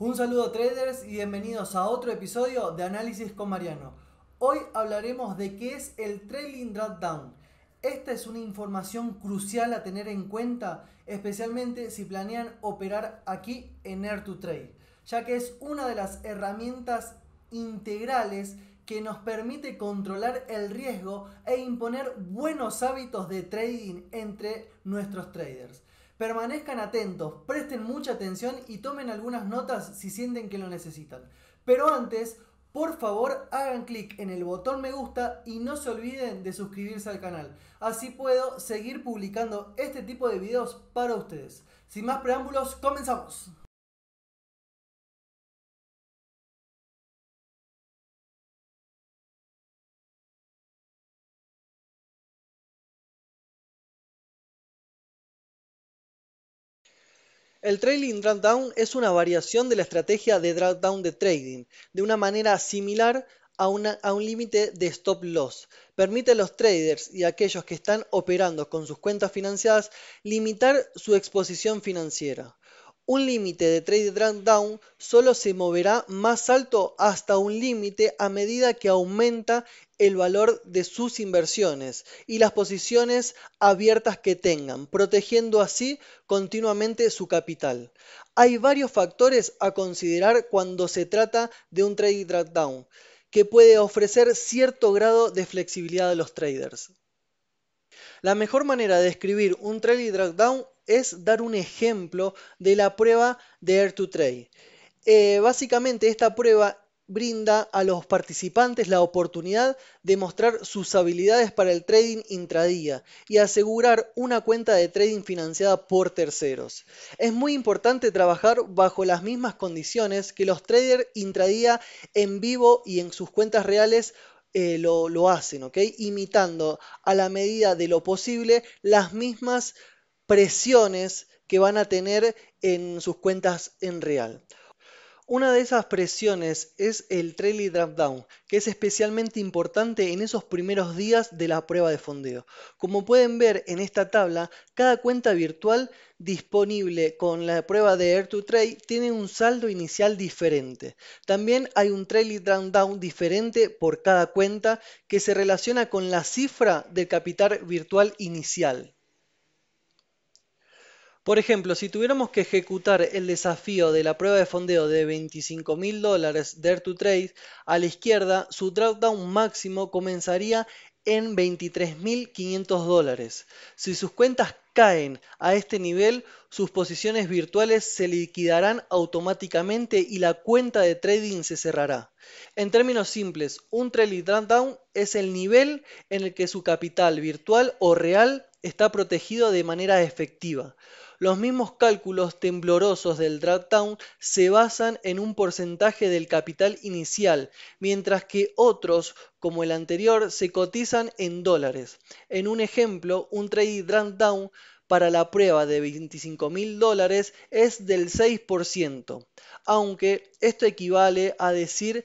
Un saludo traders y bienvenidos a otro episodio de Análisis con Mariano. Hoy hablaremos de qué es el trailing dropdown. Esta es una información crucial a tener en cuenta, especialmente si planean operar aquí en Air2Trade, ya que es una de las herramientas integrales que nos permite controlar el riesgo e imponer buenos hábitos de trading entre nuestros traders. Permanezcan atentos, presten mucha atención y tomen algunas notas si sienten que lo necesitan. Pero antes, por favor hagan clic en el botón me gusta y no se olviden de suscribirse al canal. Así puedo seguir publicando este tipo de videos para ustedes. Sin más preámbulos, comenzamos. El trailing drawdown es una variación de la estrategia de drawdown de trading, de una manera similar a, a un límite de stop loss. Permite a los traders y a aquellos que están operando con sus cuentas financiadas limitar su exposición financiera un límite de trade down solo se moverá más alto hasta un límite a medida que aumenta el valor de sus inversiones y las posiciones abiertas que tengan, protegiendo así continuamente su capital. Hay varios factores a considerar cuando se trata de un trade down, que puede ofrecer cierto grado de flexibilidad a los traders. La mejor manera de escribir un trade down es dar un ejemplo de la prueba de Air to Trade. Eh, básicamente esta prueba brinda a los participantes la oportunidad de mostrar sus habilidades para el trading intradía y asegurar una cuenta de trading financiada por terceros. Es muy importante trabajar bajo las mismas condiciones que los traders intradía en vivo y en sus cuentas reales eh, lo, lo, hacen, Imitando a la medida de lo posible las mismas presiones que van a tener en sus cuentas en real. Una de esas presiones es el Trelly drop down, que es especialmente importante en esos primeros días de la prueba de fondeo. Como pueden ver en esta tabla, cada cuenta virtual disponible con la prueba de Air to Trade tiene un saldo inicial diferente. También hay un Trelly drop down diferente por cada cuenta que se relaciona con la cifra del capital virtual inicial. Por ejemplo, si tuviéramos que ejecutar el desafío de la prueba de fondeo de 25 mil dólares Dare to Trade, a la izquierda su dropdown máximo comenzaría en 23.500 dólares. Si sus cuentas caen a este nivel, sus posiciones virtuales se liquidarán automáticamente y la cuenta de trading se cerrará. En términos simples, un trailing drawdown es el nivel en el que su capital virtual o real está protegido de manera efectiva. Los mismos cálculos temblorosos del drawdown se basan en un porcentaje del capital inicial, mientras que otros, como el anterior, se cotizan en dólares. En un ejemplo, un trade drawdown para la prueba de 25 mil dólares es del 6%, aunque esto equivale a decir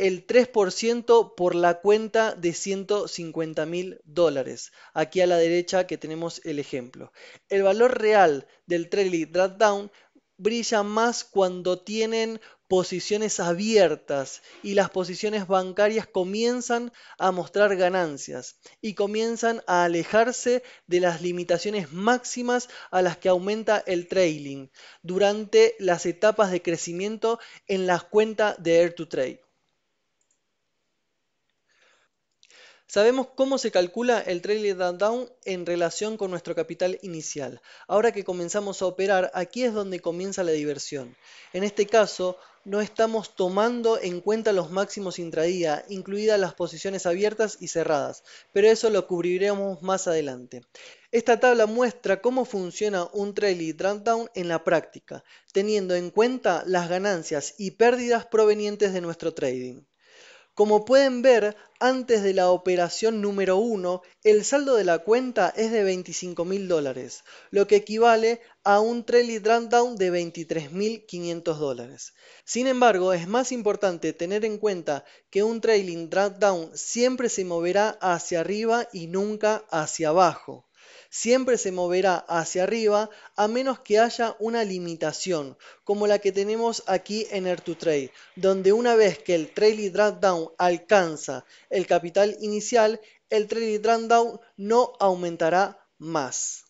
el 3% por la cuenta de 150 mil dólares. Aquí a la derecha que tenemos el ejemplo. El valor real del trailing drawdown brilla más cuando tienen posiciones abiertas y las posiciones bancarias comienzan a mostrar ganancias y comienzan a alejarse de las limitaciones máximas a las que aumenta el trailing durante las etapas de crecimiento en las cuentas de Air to Trade. Sabemos cómo se calcula el trailing down en relación con nuestro capital inicial. Ahora que comenzamos a operar, aquí es donde comienza la diversión. En este caso, no estamos tomando en cuenta los máximos intradía, incluidas las posiciones abiertas y cerradas, pero eso lo cubriremos más adelante. Esta tabla muestra cómo funciona un trailing down en la práctica, teniendo en cuenta las ganancias y pérdidas provenientes de nuestro trading. Como pueden ver, antes de la operación número 1, el saldo de la cuenta es de $25,000, mil dólares, lo que equivale a un trailing drop-down de 23.500 dólares. Sin embargo, es más importante tener en cuenta que un trailing drop-down siempre se moverá hacia arriba y nunca hacia abajo siempre se moverá hacia arriba a menos que haya una limitación, como la que tenemos aquí en Air2Trade, donde una vez que el Trailing Down alcanza el capital inicial, el Trailing Down no aumentará más.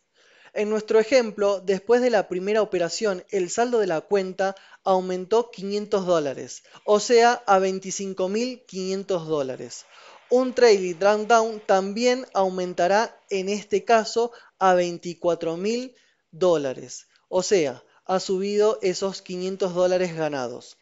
En nuestro ejemplo, después de la primera operación, el saldo de la cuenta aumentó 500 dólares, o sea, a 25.500 dólares un trade down también aumentará en este caso a 24.000 dólares. O sea, ha subido esos 500 dólares ganados.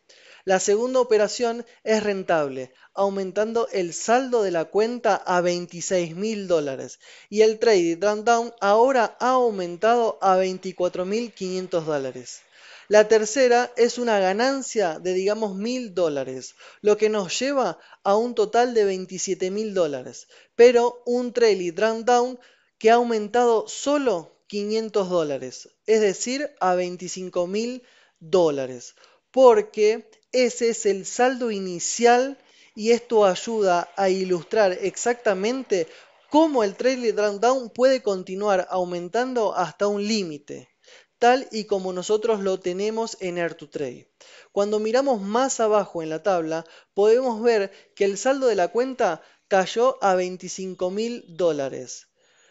La segunda operación es rentable, aumentando el saldo de la cuenta a 26.000 dólares y el trade down ahora ha aumentado a 24.500 dólares. La tercera es una ganancia de, digamos, mil dólares, lo que nos lleva a un total de 27 mil dólares, pero un Trailing y down que ha aumentado solo 500 dólares, es decir, a 25 mil dólares, porque ese es el saldo inicial y esto ayuda a ilustrar exactamente cómo el trailer down puede continuar aumentando hasta un límite tal y como nosotros lo tenemos en Air2Trade. Cuando miramos más abajo en la tabla, podemos ver que el saldo de la cuenta cayó a 25 mil dólares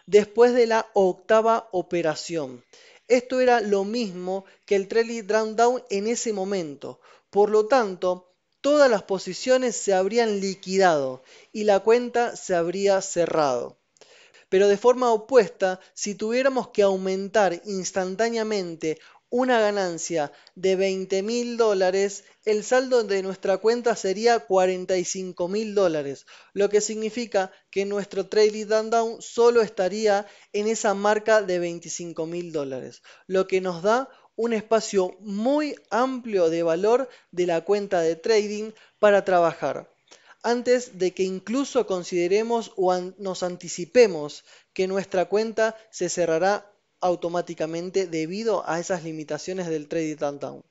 después de la octava operación. Esto era lo mismo que el Trelly Down en ese momento. Por lo tanto, todas las posiciones se habrían liquidado y la cuenta se habría cerrado. Pero de forma opuesta, si tuviéramos que aumentar instantáneamente una ganancia de 20 mil dólares, el saldo de nuestra cuenta sería 45 mil dólares, lo que significa que nuestro trading down solo estaría en esa marca de 25 mil dólares, lo que nos da un espacio muy amplio de valor de la cuenta de trading para trabajar antes de que incluso consideremos o nos anticipemos que nuestra cuenta se cerrará automáticamente debido a esas limitaciones del Trading down.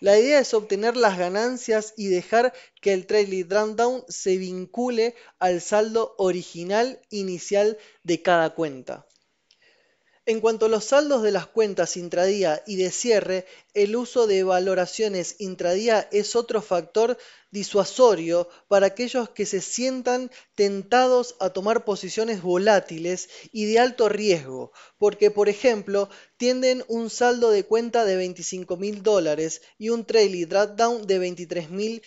La idea es obtener las ganancias y dejar que el Trading down se vincule al saldo original inicial de cada cuenta. En cuanto a los saldos de las cuentas intradía y de cierre, el uso de valoraciones intradía es otro factor disuasorio para aquellos que se sientan tentados a tomar posiciones volátiles y de alto riesgo, porque por ejemplo tienden un saldo de cuenta de 25 mil dólares y un trailing drawdown de $23,500. mil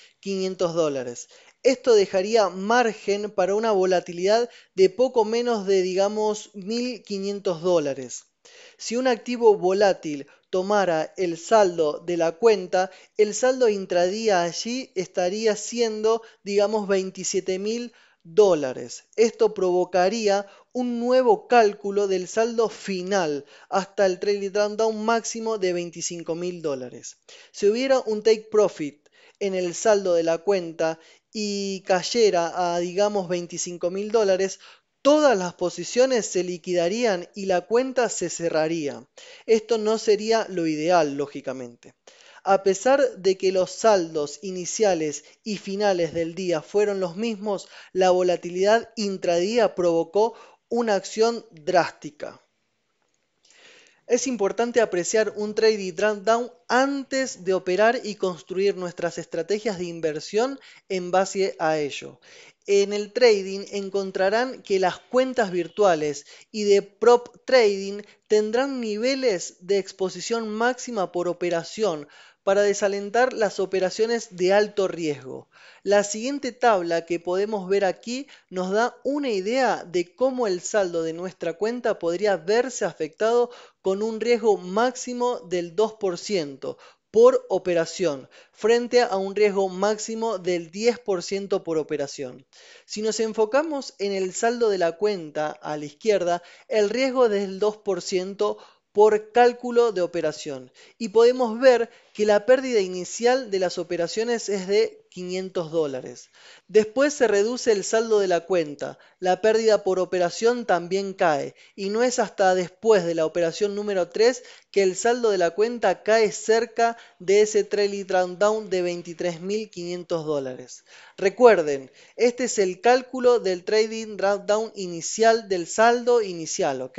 dólares. Esto dejaría margen para una volatilidad de poco menos de, digamos, 1.500 dólares. Si un activo volátil tomara el saldo de la cuenta, el saldo intradía allí estaría siendo, digamos, 27.000 dólares. Esto provocaría un nuevo cálculo del saldo final hasta el trailing down máximo de 25.000 mil dólares. Si hubiera un take profit en el saldo de la cuenta y cayera a, digamos, 25 mil dólares, todas las posiciones se liquidarían y la cuenta se cerraría. Esto no sería lo ideal, lógicamente. A pesar de que los saldos iniciales y finales del día fueron los mismos, la volatilidad intradía provocó una acción drástica. Es importante apreciar un trade down antes de operar y construir nuestras estrategias de inversión en base a ello. En el trading encontrarán que las cuentas virtuales y de prop trading tendrán niveles de exposición máxima por operación para desalentar las operaciones de alto riesgo. La siguiente tabla que podemos ver aquí nos da una idea de cómo el saldo de nuestra cuenta podría verse afectado con un riesgo máximo del 2% por operación, frente a un riesgo máximo del 10% por operación. Si nos enfocamos en el saldo de la cuenta a la izquierda, el riesgo del 2% por cálculo de operación y podemos ver que la pérdida inicial de las operaciones es de 500 dólares. Después se reduce el saldo de la cuenta, la pérdida por operación también cae y no es hasta después de la operación número 3 que el saldo de la cuenta cae cerca de ese trailing down de 23.500 dólares. Recuerden, este es el cálculo del trading down inicial del saldo inicial, ¿ok?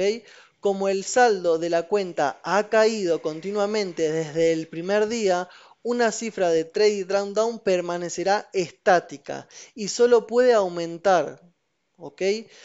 Como el saldo de la cuenta ha caído continuamente desde el primer día, una cifra de trade down permanecerá estática y solo puede aumentar. ¿ok?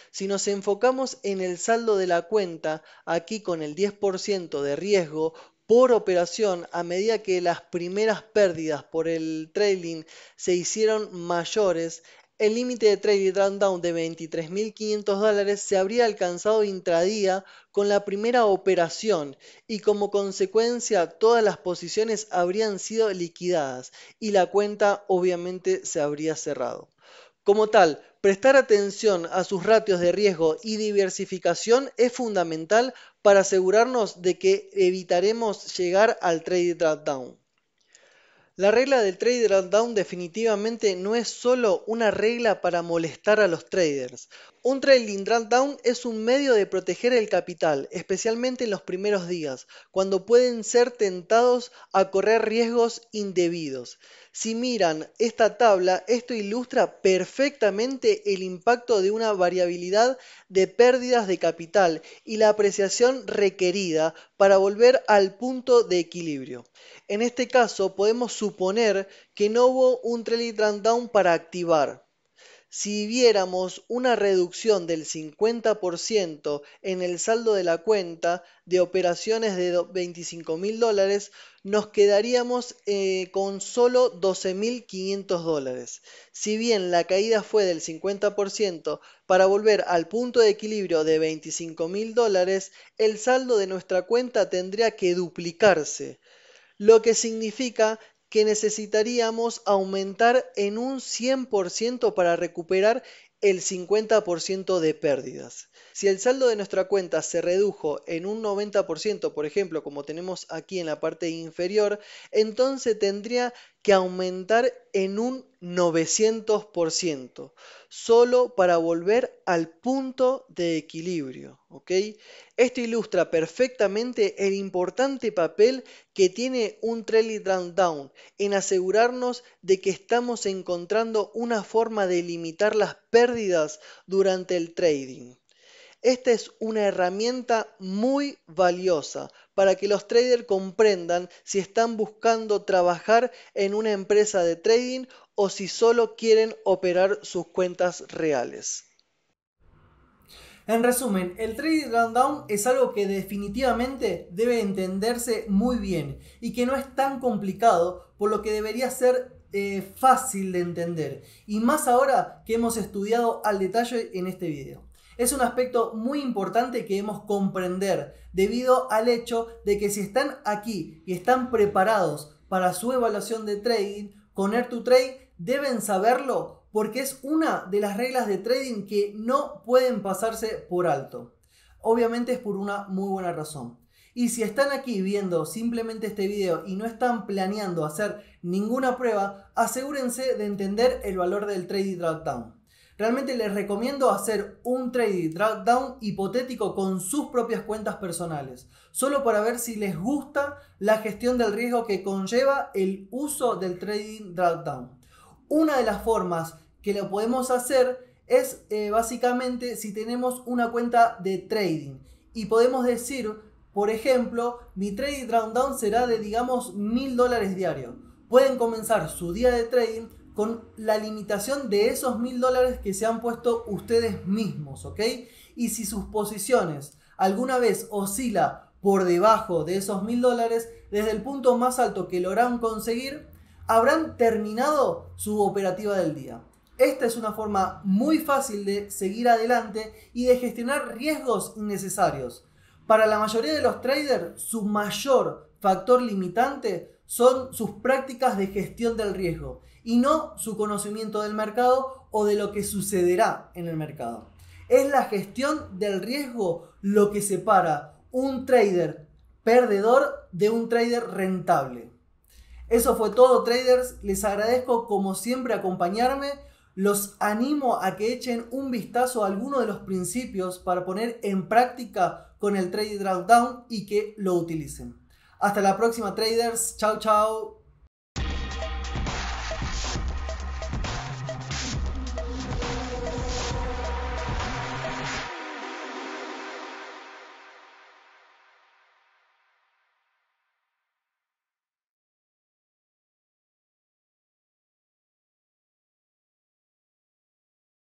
Si nos enfocamos en el saldo de la cuenta, aquí con el 10% de riesgo por operación, a medida que las primeras pérdidas por el trailing se hicieron mayores, el límite de trade y de 23.500 dólares se habría alcanzado intradía con la primera operación y como consecuencia todas las posiciones habrían sido liquidadas y la cuenta obviamente se habría cerrado. Como tal, prestar atención a sus ratios de riesgo y diversificación es fundamental para asegurarnos de que evitaremos llegar al trade down. La regla del trade trader down definitivamente no es solo una regla para molestar a los traders. Un trading down es un medio de proteger el capital, especialmente en los primeros días, cuando pueden ser tentados a correr riesgos indebidos. Si miran esta tabla, esto ilustra perfectamente el impacto de una variabilidad de pérdidas de capital y la apreciación requerida para volver al punto de equilibrio. En este caso podemos suponer que no hubo un trailing down para activar, si viéramos una reducción del 50% en el saldo de la cuenta de operaciones de 25.000 mil dólares, nos quedaríamos eh, con solo 12.500 mil dólares. Si bien la caída fue del 50%, para volver al punto de equilibrio de 25.000 mil dólares, el saldo de nuestra cuenta tendría que duplicarse lo que significa que necesitaríamos aumentar en un 100% para recuperar el 50% de pérdidas. Si el saldo de nuestra cuenta se redujo en un 90%, por ejemplo, como tenemos aquí en la parte inferior, entonces tendría que aumentar en un 900%, solo para volver al punto de equilibrio. Esto ilustra perfectamente el importante papel que tiene un Trelly Down en asegurarnos de que estamos encontrando una forma de limitar las pérdidas durante el trading. Esta es una herramienta muy valiosa para que los traders comprendan si están buscando trabajar en una empresa de trading o si solo quieren operar sus cuentas reales. En resumen, el trading rundown es algo que definitivamente debe entenderse muy bien y que no es tan complicado, por lo que debería ser eh, fácil de entender. Y más ahora que hemos estudiado al detalle en este video. Es un aspecto muy importante que debemos comprender debido al hecho de que si están aquí y están preparados para su evaluación de trading, con Air to Trade deben saberlo porque es una de las reglas de trading que no pueden pasarse por alto. Obviamente es por una muy buena razón. Y si están aquí viendo simplemente este video y no están planeando hacer ninguna prueba, asegúrense de entender el valor del trading drawdown. Realmente les recomiendo hacer un trading down hipotético con sus propias cuentas personales, solo para ver si les gusta la gestión del riesgo que conlleva el uso del trading down. Una de las formas que lo podemos hacer es eh, básicamente si tenemos una cuenta de trading y podemos decir, por ejemplo, mi trading down será de digamos mil dólares diario. Pueden comenzar su día de trading con la limitación de esos mil dólares que se han puesto ustedes mismos, ¿ok? Y si sus posiciones alguna vez oscila por debajo de esos mil dólares, desde el punto más alto que logran conseguir, habrán terminado su operativa del día. Esta es una forma muy fácil de seguir adelante y de gestionar riesgos innecesarios. Para la mayoría de los traders, su mayor factor limitante son sus prácticas de gestión del riesgo y no su conocimiento del mercado o de lo que sucederá en el mercado. Es la gestión del riesgo lo que separa un trader perdedor de un trader rentable. Eso fue todo traders, les agradezco como siempre acompañarme, los animo a que echen un vistazo a alguno de los principios para poner en práctica con el trade drawdown y que lo utilicen. Hasta la próxima traders, chao chao.